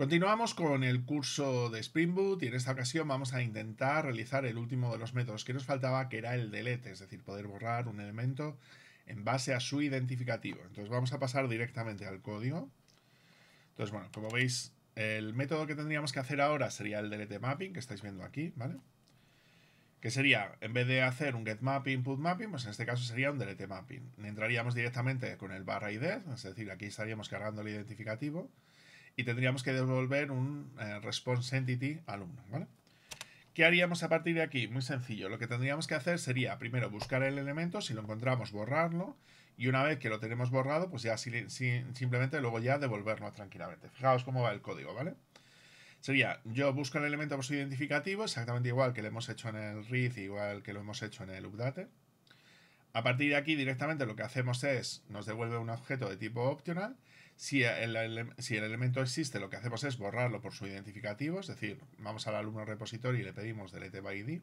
Continuamos con el curso de Spring Boot y en esta ocasión vamos a intentar realizar el último de los métodos que nos faltaba, que era el delete, es decir, poder borrar un elemento en base a su identificativo. Entonces vamos a pasar directamente al código. Entonces, bueno, como veis, el método que tendríamos que hacer ahora sería el delete mapping, que estáis viendo aquí, ¿vale? Que sería, en vez de hacer un get mapping, put mapping, pues en este caso sería un delete mapping. Entraríamos directamente con el barra ID, es decir, aquí estaríamos cargando el identificativo y tendríamos que devolver un eh, response entity alumno, ¿vale? ¿Qué haríamos a partir de aquí? Muy sencillo. Lo que tendríamos que hacer sería primero buscar el elemento, si lo encontramos, borrarlo. Y una vez que lo tenemos borrado, pues ya simplemente luego ya devolverlo tranquilamente. Fijaos cómo va el código, ¿vale? Sería, yo busco el elemento por su identificativo, exactamente igual que lo hemos hecho en el read, igual que lo hemos hecho en el update. A partir de aquí directamente lo que hacemos es, nos devuelve un objeto de tipo optional. Si el, si el, elemento existe, lo que hacemos es borrarlo por su identificativo, es decir, vamos al alumno repositorio y le pedimos delete by id,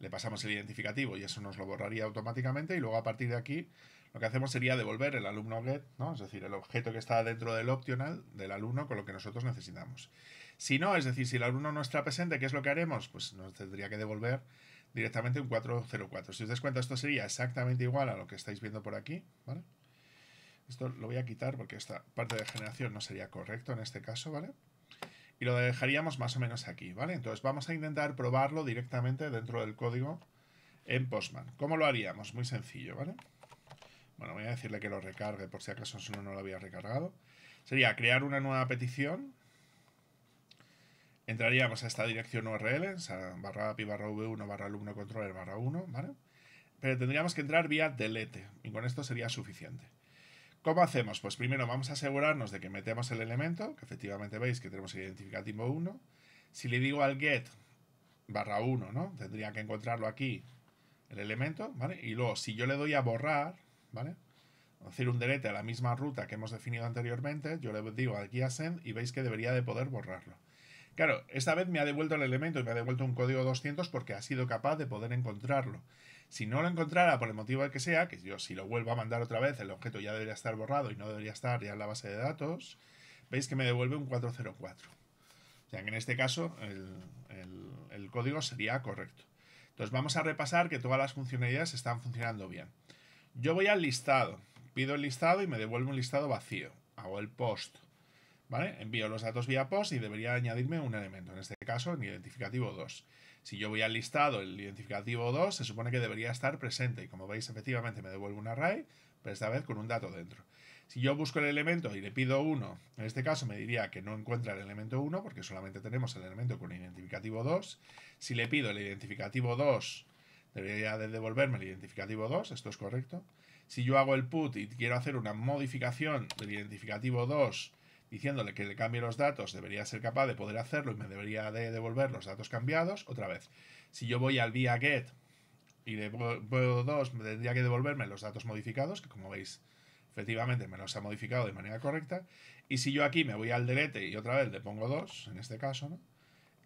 le pasamos el identificativo y eso nos lo borraría automáticamente y luego a partir de aquí lo que hacemos sería devolver el alumno get, ¿no? es decir, el objeto que está dentro del optional del alumno con lo que nosotros necesitamos. Si no, es decir, si el alumno no está presente, ¿qué es lo que haremos? Pues nos tendría que devolver directamente un 404. Si os das cuenta, esto sería exactamente igual a lo que estáis viendo por aquí, Esto lo voy a quitar porque esta parte de generación no sería correcto en este caso, ¿vale? Y lo dejaríamos más o menos aquí, ¿vale? Entonces vamos a intentar probarlo directamente dentro del código en Postman. ¿Cómo lo haríamos? Muy sencillo, ¿vale? Bueno, voy a decirle que lo recargue por si acaso no, no lo había recargado. Sería crear una nueva petición, entraríamos pues, a esta dirección URL, barra API barra v1 barra alumno controller barra 1, ¿vale? Pero tendríamos que entrar vía delete y con esto sería suficiente. ¿Cómo hacemos? Pues primero vamos a asegurarnos de que metemos el elemento, que efectivamente veis que tenemos el identificativo 1. Si le digo al get barra 1, ¿no? Tendría que encontrarlo aquí, el elemento, ¿vale? Y luego, si yo le doy a borrar, ¿vale? hacer un delete a la misma ruta que hemos definido anteriormente, yo le digo aquí a send y veis que debería de poder borrarlo. Claro, esta vez me ha devuelto el elemento y me ha devuelto un código 200 porque ha sido capaz de poder encontrarlo. Si no lo encontrara por el motivo que sea, que yo si lo vuelvo a mandar otra vez, el objeto ya debería estar borrado y no debería estar ya en la base de datos, veis que me devuelve un 404. O sea que en este caso el, el código sería correcto. Entonces vamos a repasar que todas las funcionalidades están funcionando bien. Yo voy al listado, pido el listado y me devuelve un listado vacío. Hago el post Envío los datos vía post y debería añadirme un elemento, en este caso el identificativo 2. Si yo voy al listado, el identificativo 2 se supone que debería estar presente y como veis efectivamente me devuelve un array, pero esta vez con un dato dentro. Si yo busco el elemento y le pido 1, en este caso me diría que no encuentra el elemento 1 porque solamente tenemos el elemento con identificativo 2. Si le pido el identificativo 2, debería de devolverme el identificativo 2, esto es correcto. Si yo hago el put y quiero hacer una modificación del identificativo 2, diciéndole que le cambie los datos, debería ser capaz de poder hacerlo y me debería de devolver los datos cambiados. Otra vez, si yo voy al via get y le puedo 2, me tendría que devolverme los datos modificados, que como veis, efectivamente me los ha modificado de manera correcta. Y si yo aquí me voy al delete y otra vez le pongo 2, en este caso,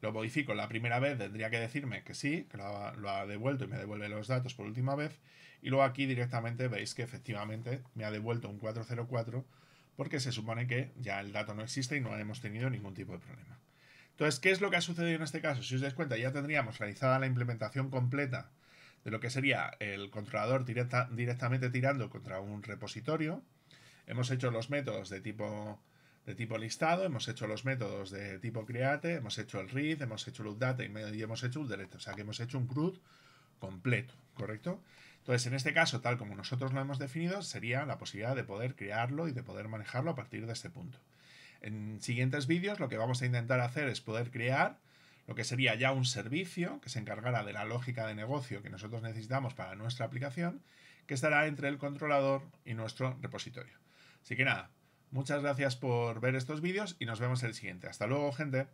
lo modifico la primera vez, tendría que decirme que sí, que ha, lo ha, devuelto y me devuelve los datos por última vez. Y luego aquí directamente veis que efectivamente me ha devuelto un 404 porque se supone que ya el dato no existe y no hemos tenido ningún tipo de problema. Entonces, ¿qué es lo que ha sucedido en este caso? Si os dais cuenta, ya tendríamos realizada la implementación completa de lo que sería el controlador directamente tirando contra un repositorio. Hemos hecho los métodos de tipo, de tipo listado, hemos hecho los métodos de tipo create, hemos hecho el read, hemos hecho el update y hemos hecho un delete. O sea que hemos hecho un CRUD completo, ¿correcto? Entonces, en este caso, tal como nosotros lo hemos definido, sería la posibilidad de poder crearlo y de poder manejarlo a partir de este punto. En siguientes vídeos lo que vamos a intentar hacer es poder crear lo que sería ya un servicio que se encargará de la lógica de negocio que nosotros necesitamos para nuestra aplicación, que estará entre el controlador y nuestro repositorio. Así que nada, muchas gracias por ver estos vídeos y nos vemos en el siguiente. Hasta luego, gente.